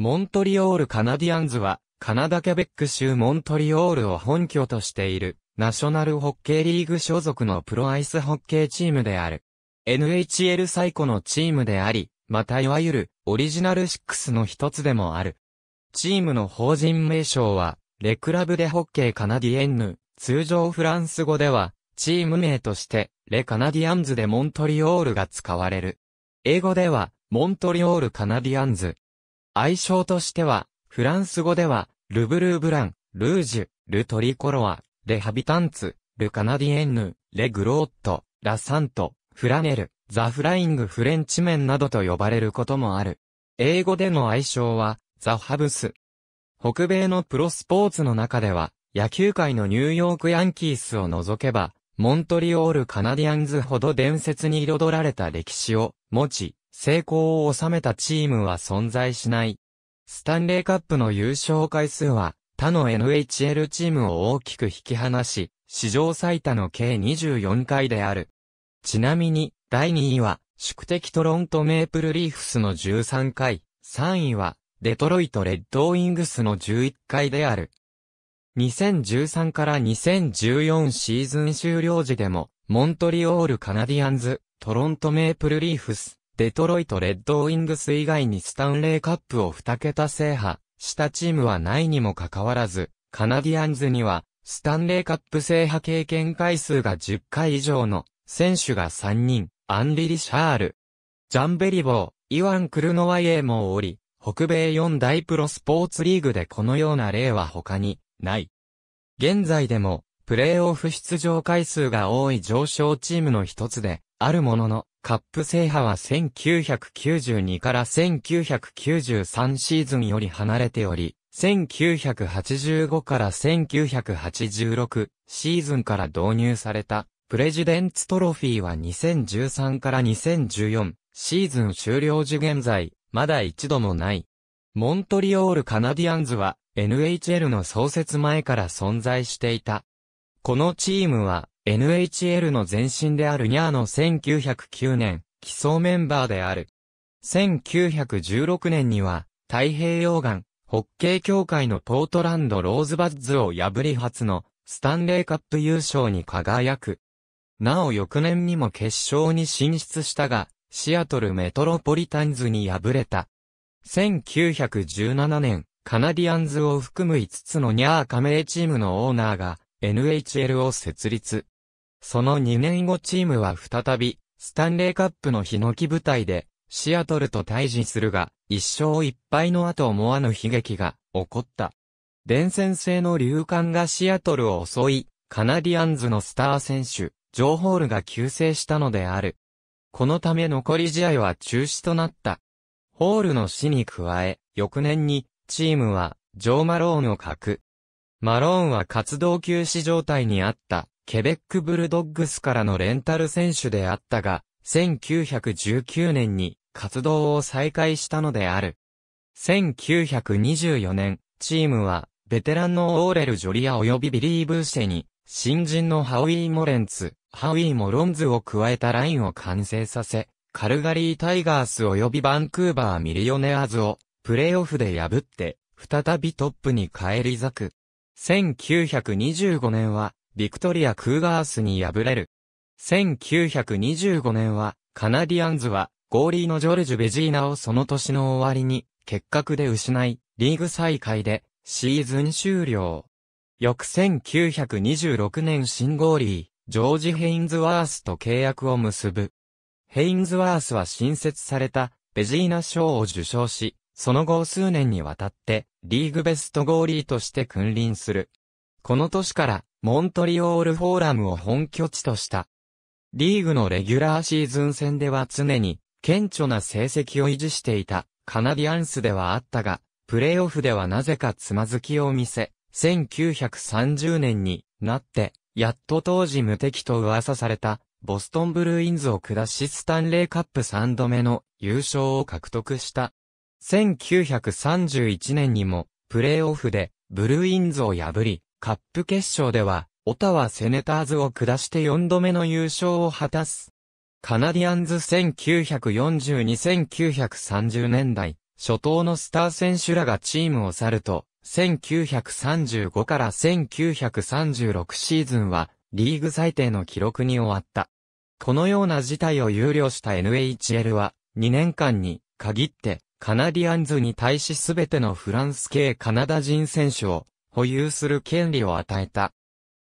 モントリオールカナディアンズは、カナダ・ケベック州モントリオールを本拠としている、ナショナルホッケーリーグ所属のプロアイスホッケーチームである。NHL 最古のチームであり、またいわゆる、オリジナル6の一つでもある。チームの法人名称は、レクラブデ・ホッケーカナディエンヌ、通常フランス語では、チーム名として、レカナディアンズでモントリオールが使われる。英語では、モントリオールカナディアンズ、愛称としては、フランス語では、ルブルーブラン、ルージュ、ルトリコロア、レハビタンツ、ルカナディエンヌ、レグロット、ラサント、フラネル、ザフライングフレンチンなどと呼ばれることもある。英語での愛称は、ザ・ハブス。北米のプロスポーツの中では、野球界のニューヨークヤンキースを除けば、モントリオール・カナディアンズほど伝説に彩られた歴史を持ち、成功を収めたチームは存在しない。スタンレーカップの優勝回数は、他の NHL チームを大きく引き離し、史上最多の計24回である。ちなみに、第2位は、宿敵トロントメープルリーフスの13回、3位は、デトロイトレッドウィングスの11回である。2013から2014シーズン終了時でも、モントリオールカナディアンズ、トロントメープルリーフス、デトロイト・レッドウィングス以外にスタンレーカップを2桁制覇したチームはないにもかかわらず、カナディアンズには、スタンレーカップ制覇経験回数が10回以上の選手が3人、アンリリ・シャール、ジャンベリボー、イワン・クルノワイエーもおり、北米4大プロスポーツリーグでこのような例は他にない。現在でも、プレーオフ出場回数が多い上昇チームの一つで、あるものの、カップ制覇は1992から1993シーズンより離れており、1985から1986シーズンから導入されたプレジデンツトロフィーは2013から2014シーズン終了時現在、まだ一度もない。モントリオールカナディアンズは NHL の創設前から存在していた。このチームは NHL の前身であるニャーの1909年、基礎メンバーである。1916年には、太平洋岸、ホッケー協会のポートランドローズバッズを破り初の、スタンレーカップ優勝に輝く。なお翌年にも決勝に進出したが、シアトルメトロポリタンズに敗れた。1917年、カナディアンズを含む5つのニャー加盟チームのオーナーが NHL を設立。その2年後チームは再び、スタンレーカップのヒノキ舞台で、シアトルと対峙するが、一生一敗の後思わぬ悲劇が起こった。伝染性の流感がシアトルを襲い、カナディアンズのスター選手、ジョーホールが急性したのである。このため残り試合は中止となった。ホールの死に加え、翌年に、チームは、ジョー・マローンを核。く。マローンは活動休止状態にあったケベックブルドッグスからのレンタル選手であったが、1919年に活動を再開したのである。1924年、チームは、ベテランのオーレル・ジョリア及びビリー・ブーシェに、新人のハウィー・モレンツ、ハウィー・モロンズを加えたラインを完成させ、カルガリー・タイガース及びバンクーバー・ミリオネアーズを、プレーオフで破って、再びトップに返り咲く。1925年は、ビクトリア・クーガースに敗れる。1925年は、カナディアンズは、ゴーリーのジョルジュ・ベジーナをその年の終わりに、結核で失い、リーグ再開で、シーズン終了。翌1926年新ゴーリー、ジョージ・ヘインズワースと契約を結ぶ。ヘインズワースは新設された、ベジーナ賞を受賞し、その後数年にわたって、リーグベストゴーリーとして君臨する。この年から、モントリオールフォーラムを本拠地とした。リーグのレギュラーシーズン戦では常に顕著な成績を維持していたカナディアンスではあったが、プレーオフではなぜかつまずきを見せ、1930年になって、やっと当時無敵と噂されたボストンブルーインズを下しスタンレーカップ3度目の優勝を獲得した。1931年にもプレーオフでブルーインズを破り、カップ決勝では、オタワセネターズを下して4度目の優勝を果たす。カナディアンズ1942-1930年代、初頭のスター選手らがチームを去ると、1935から1936シーズンは、リーグ最低の記録に終わった。このような事態を憂慮した NHL は、2年間に、限って、カナディアンズに対しすべてのフランス系カナダ人選手を保有する権利を与えた。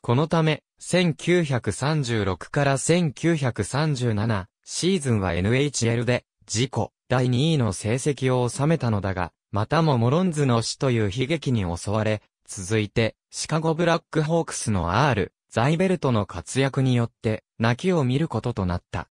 このため、1936から1937シーズンは NHL で事故、第2位の成績を収めたのだが、またもモロンズの死という悲劇に襲われ、続いてシカゴブラックホークスの R、ザイベルトの活躍によって泣きを見ることとなった。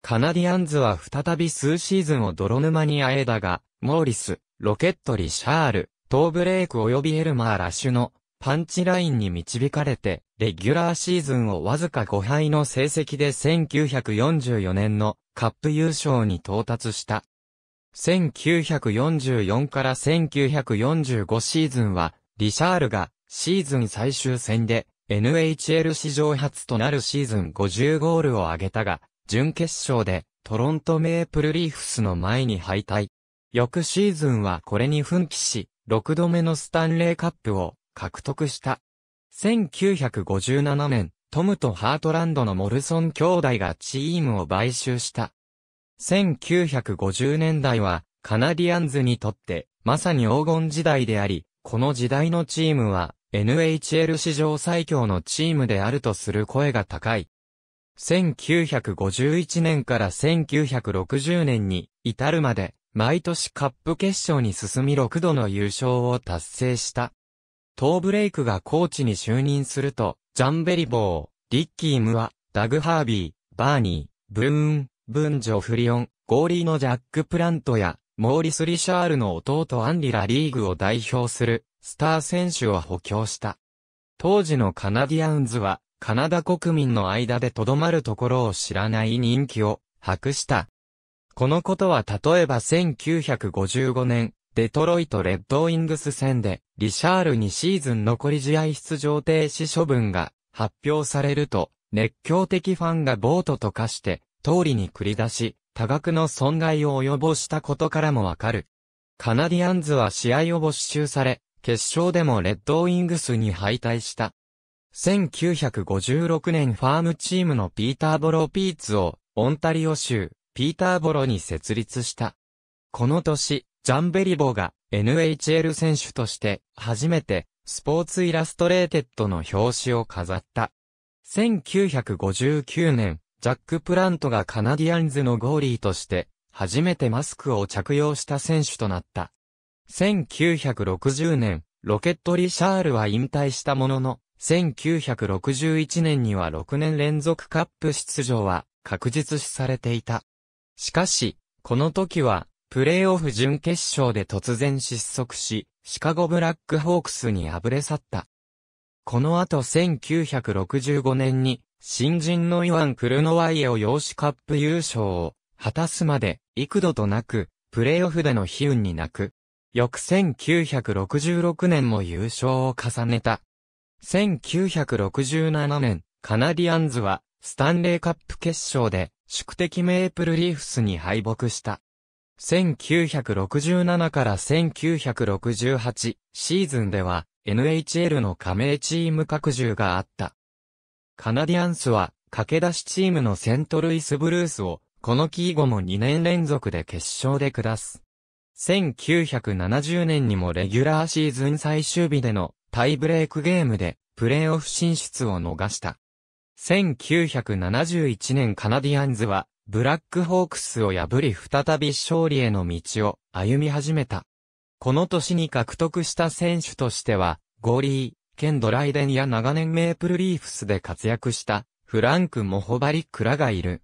カナディアンズは再び数シーズンを泥沼にあえだが、モーリス、ロケットリ・シャール、トーブレイク及びエルマー・ラッシュのパンチラインに導かれて、レギュラーシーズンをわずか5敗の成績で1944年のカップ優勝に到達した。1944から1945シーズンは、リシャールがシーズン最終戦で NHL 史上初となるシーズン50ゴールを挙げたが、準決勝でトロントメープルリーフスの前に敗退。翌シーズンはこれに奮起し、6度目のスタンレーカップを獲得した。1957年、トムとハートランドのモルソン兄弟がチームを買収した。1950年代はカナディアンズにとってまさに黄金時代であり、この時代のチームは NHL 史上最強のチームであるとする声が高い。1951年から1960年に至るまで毎年カップ決勝に進み6度の優勝を達成した。トーブレイクがコーチに就任すると、ジャンベリボー、リッキー・ムア、ダグ・ハービー、バーニー、ブーン、ブンジョ・フリオン、ゴーリーのジャック・プラントや、モーリス・リシャールの弟アンリラリーグを代表するスター選手を補強した。当時のカナディアンズはカナダ国民の間でとどまるところを知らない人気を博した。このことは例えば1955年、デトロイト・レッドウィングス戦で、リシャールにシーズン残り試合出場停止処分が発表されると、熱狂的ファンがボートと化して、通りに繰り出し、多額の損害を及ぼしたことからもわかる。カナディアンズは試合を没収され、決勝でもレッドウィングスに敗退した。1956年ファームチームのピーター・ボロー・ピーツを、オンタリオ州、ピーターボロに設立した。この年、ジャンベリボが NHL 選手として初めてスポーツイラストレーテッドの表紙を飾った。1959年、ジャック・プラントがカナディアンズのゴーリーとして初めてマスクを着用した選手となった。1960年、ロケット・リシャールは引退したものの、1961年には6年連続カップ出場は確実視されていた。しかし、この時は、プレーオフ準決勝で突然失速し、シカゴブラックホークスに敗れ去った。この後1965年に、新人のイワン・クルノワイエを養子カップ優勝を果たすまで幾度となく、プレーオフでの悲運に泣く。翌1966年も優勝を重ねた。1967年、カナディアンズは、スタンレーカップ決勝で、宿敵メープルリーフスに敗北した。1967から1968シーズンでは NHL の加盟チーム拡充があった。カナディアンスは駆け出しチームのセントルイスブルースをこのー後も2年連続で決勝で下す。1970年にもレギュラーシーズン最終日でのタイブレークゲームでプレーオフ進出を逃した。1971年カナディアンズは、ブラックホークスを破り再び勝利への道を歩み始めた。この年に獲得した選手としては、ゴリー、ケンドライデンや長年メープルリーフスで活躍した、フランク・モホバリックらがいる。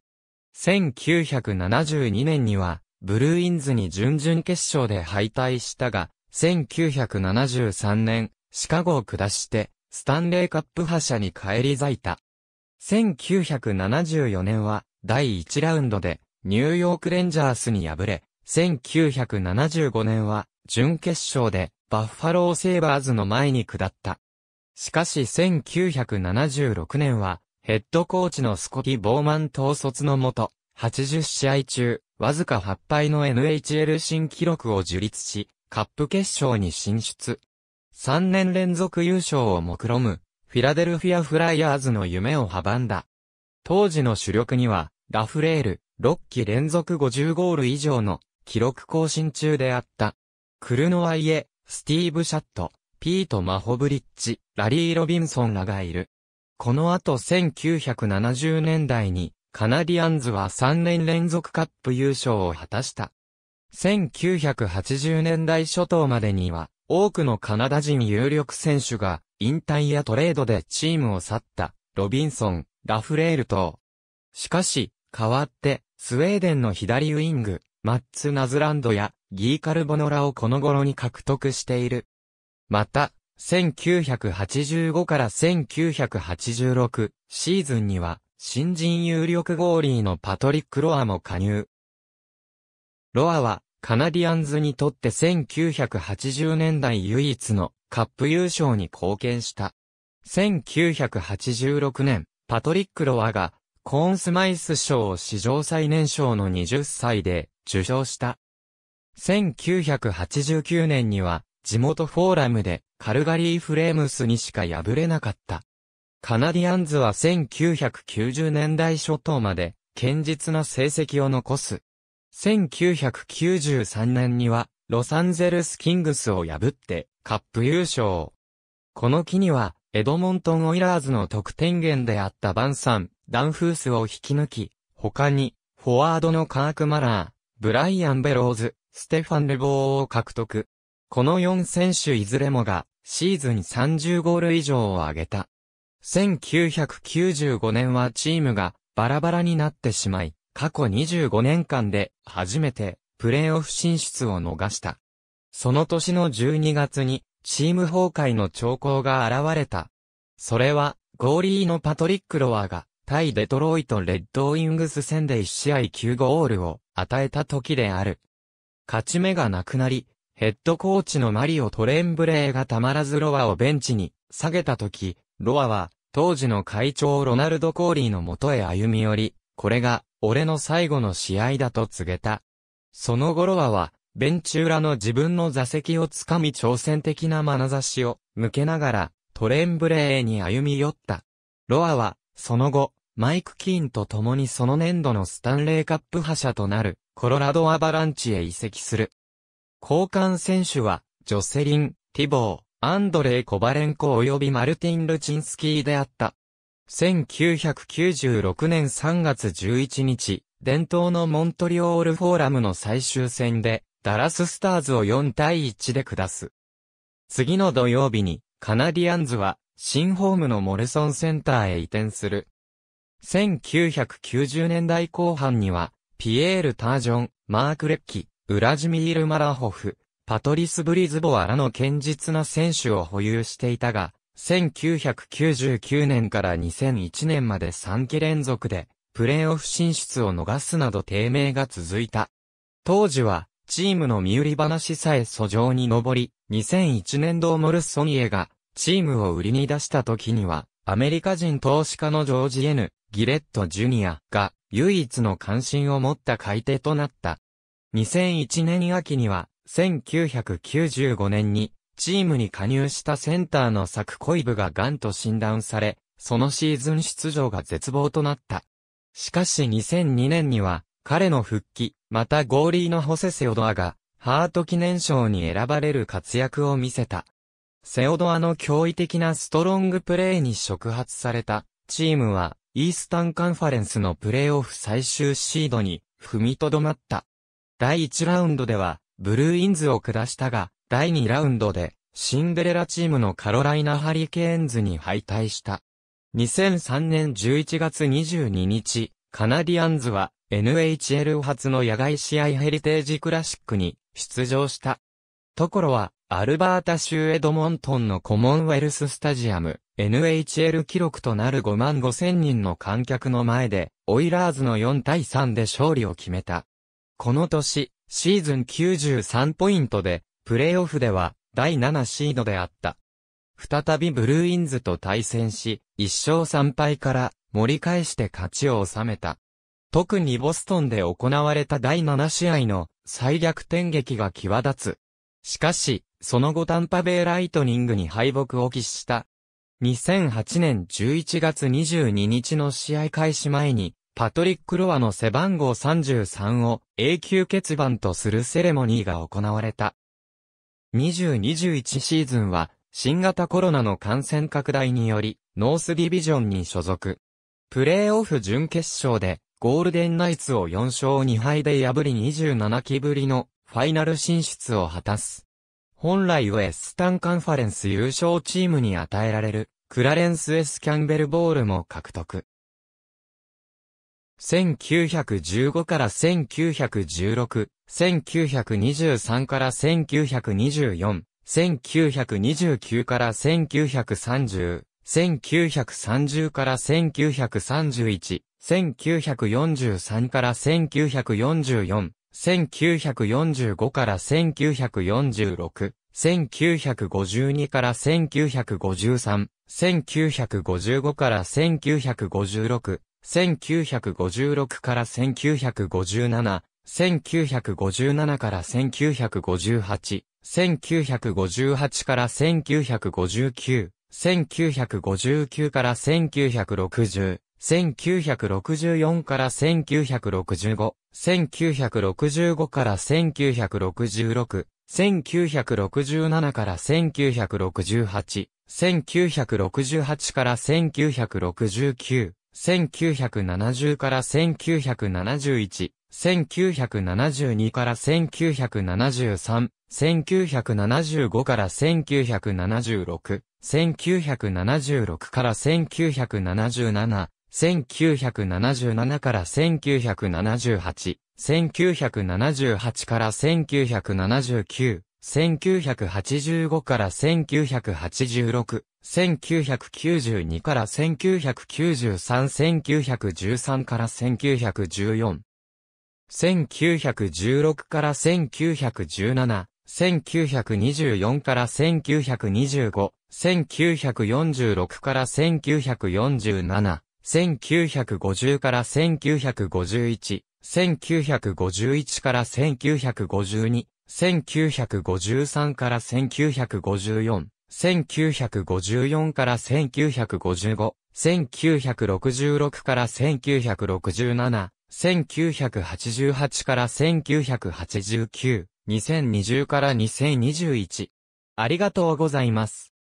1972年には、ブルーインズに準々決勝で敗退したが、1973年、シカゴを下して、スタンレーカップ覇者に返り咲いた。1974年は第1ラウンドでニューヨークレンジャースに敗れ、1975年は準決勝でバッファローセーバーズの前に下った。しかし1976年はヘッドコーチのスコティ・ボーマン統率のもと、80試合中、わずか8敗の NHL 新記録を樹立し、カップ決勝に進出。3年連続優勝を目論むフィラデルフィア・フライヤーズの夢を阻んだ。当時の主力には、ラフレール、6期連続50ゴール以上の記録更新中であった。クルノワイエ、スティーブ・シャット、ピート・マホブリッジ、ラリー・ロビンソンらがいる。この後1970年代に、カナディアンズは3年連続カップ優勝を果たした。1980年代初頭までには、多くのカナダ人有力選手が引退やトレードでチームを去った、ロビンソン、ラフレール等。しかし、代わって、スウェーデンの左ウィング、マッツ・ナズランドやギー・カルボノラをこの頃に獲得している。また、1985から1986シーズンには、新人有力ゴーリーのパトリック・ロアも加入。ロアは、カナディアンズにとって1980年代唯一のカップ優勝に貢献した。1986年、パトリック・ロアがコーンスマイス賞を史上最年少の20歳で受賞した。1989年には地元フォーラムでカルガリー・フレームスにしか敗れなかった。カナディアンズは1990年代初頭まで堅実な成績を残す。1993年には、ロサンゼルスキングスを破って、カップ優勝。この期には、エドモントンオイラーズの得点源であったバンサン、ダンフースを引き抜き、他に、フォワードのカーク・マラー、ブライアン・ベローズ、ステファン・レボーを獲得。この4選手いずれもが、シーズン30ゴール以上を挙げた。1995年はチームがバラバラになってしまい、過去25年間で初めてプレーオフ進出を逃した。その年の12月にチーム崩壊の兆候が現れた。それはゴーリーのパトリック・ロアが対デトロイト・レッドウィングス戦で1試合9ゴールを与えた時である。勝ち目がなくなり、ヘッドコーチのマリオ・トレンブレーがたまらずロアをベンチに下げた時、ロアは当時の会長ロナルド・コーリーのもとへ歩み寄り、これが、俺の最後の試合だと告げた。その頃はは、ベンチ裏の自分の座席をつかみ挑戦的な眼差しを向けながら、トレンブレーに歩み寄った。ロアは、その後、マイク・キーンと共にその年度のスタンレーカップ覇者となる、コロラド・アバランチへ移籍する。交換選手は、ジョセリン、ティボー、アンドレイ・コバレンコ及びマルティン・ルチンスキーであった。1996年3月11日、伝統のモントリオールフォーラムの最終戦で、ダラススターズを4対1で下す。次の土曜日に、カナディアンズは、新ホームのモルソンセンターへ移転する。1990年代後半には、ピエール・タージョン、マーク・レッキ、ウラジミール・マラホフ、パトリス・ブリズボアらの堅実な選手を保有していたが、1999年から2001年まで3期連続で、プレーオフ進出を逃すなど低迷が続いた。当時は、チームの身売り話さえ訴状に上り、2001年ドーモルソニエが、チームを売りに出した時には、アメリカ人投資家のジョージ・ N・ ギレット・ジュニアが、唯一の関心を持った買い手となった。2001年秋には、1995年に、チームに加入したセンターのサクコイブが癌と診断され、そのシーズン出場が絶望となった。しかし2002年には、彼の復帰、またゴーリーのホセ・セオドアが、ハート記念賞に選ばれる活躍を見せた。セオドアの驚異的なストロングプレーに触発された、チームは、イースタンカンファレンスのプレーオフ最終シードに、踏みとどまった。第1ラウンドでは、ブルーインズを下したが、第2ラウンドで、シンデレラチームのカロライナハリケーンズに敗退した。2003年11月22日、カナディアンズは NHL 初の野外試合ヘリテージクラシックに出場した。ところは、アルバータ州エドモントンのコモンウェルススタジアム、NHL 記録となる5万5千人の観客の前で、オイラーズの4対3で勝利を決めた。この年、シーズン93ポイントで、プレーオフでは、第7シードであった。再びブルーインズと対戦し、1勝3敗から盛り返して勝ちを収めた。特にボストンで行われた第7試合の最逆転劇が際立つ。しかし、その後タンパベイライトニングに敗北を喫した。2008年11月22日の試合開始前に、パトリック・ロアの背番号33を永久欠番とするセレモニーが行われた。2021シーズンは、新型コロナの感染拡大により、ノースディビジョンに所属。プレーオフ準決勝で、ゴールデンナイツを4勝2敗で破り27期ぶりのファイナル進出を果たす。本来ウエスタンカンファレンス優勝チームに与えられるクラレンス・エスキャンベル・ボールも獲得。1915から1916 1923から1924、1929から1930、1930から1931、1943から1944、1945から1946、1952から1953、1955から1956、1956から1957、1957から1958、1958から1959、1959から1960、1964から1965、1965から1966、1967から1968、1968から1969、1970から1971、1972から1973、1975から1976、1976から1977、1977から1978、1978から1979、1985から1986、1992から1993、1913から1914、1916から1917、1924から1925、1946から1947、1950から1951、1951から1952、1953から1954、1954から1955、1966から1967、1988から1989、2020から2021。ありがとうございます。